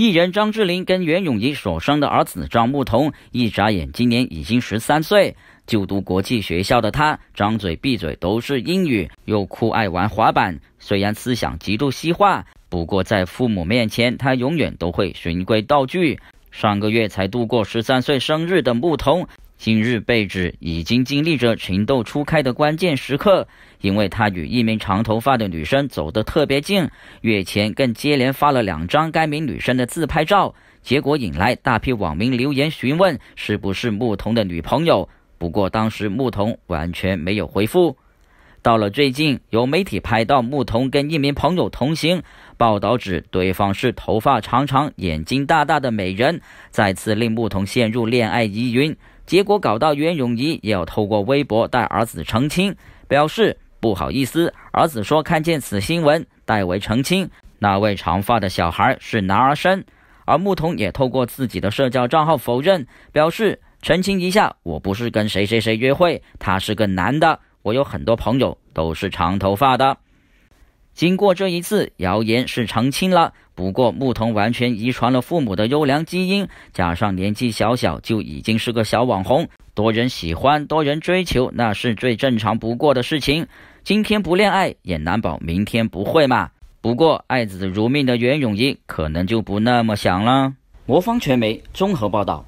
艺人张智霖跟袁咏仪所生的儿子张牧童，一眨眼今年已经十三岁，就读国际学校的他，张嘴闭嘴都是英语，又酷爱玩滑板。虽然思想极度西化，不过在父母面前，他永远都会循规蹈矩。上个月才度过十三岁生日的牧童。今日被指已经经历着情窦初开的关键时刻，因为他与一名长头发的女生走得特别近，月前更接连发了两张该名女生的自拍照，结果引来大批网民留言询问是不是牧童的女朋友。不过当时牧童完全没有回复。到了最近，有媒体拍到牧童跟一名朋友同行，报道指对方是头发长长、眼睛大大的美人，再次令牧童陷入恋爱疑云。结果搞到袁咏仪也要透过微博带儿子澄清，表示不好意思。儿子说看见此新闻，代为澄清，那位长发的小孩是男儿身。而牧童也透过自己的社交账号否认，表示澄清一下，我不是跟谁谁谁约会，他是个男的，我有很多朋友都是长头发的。经过这一次，谣言是澄清了。不过，牧童完全遗传了父母的优良基因，加上年纪小小，就已经是个小网红，多人喜欢，多人追求，那是最正常不过的事情。今天不恋爱，也难保明天不会嘛。不过，爱子如命的袁咏仪可能就不那么想了。魔方传媒综合报道。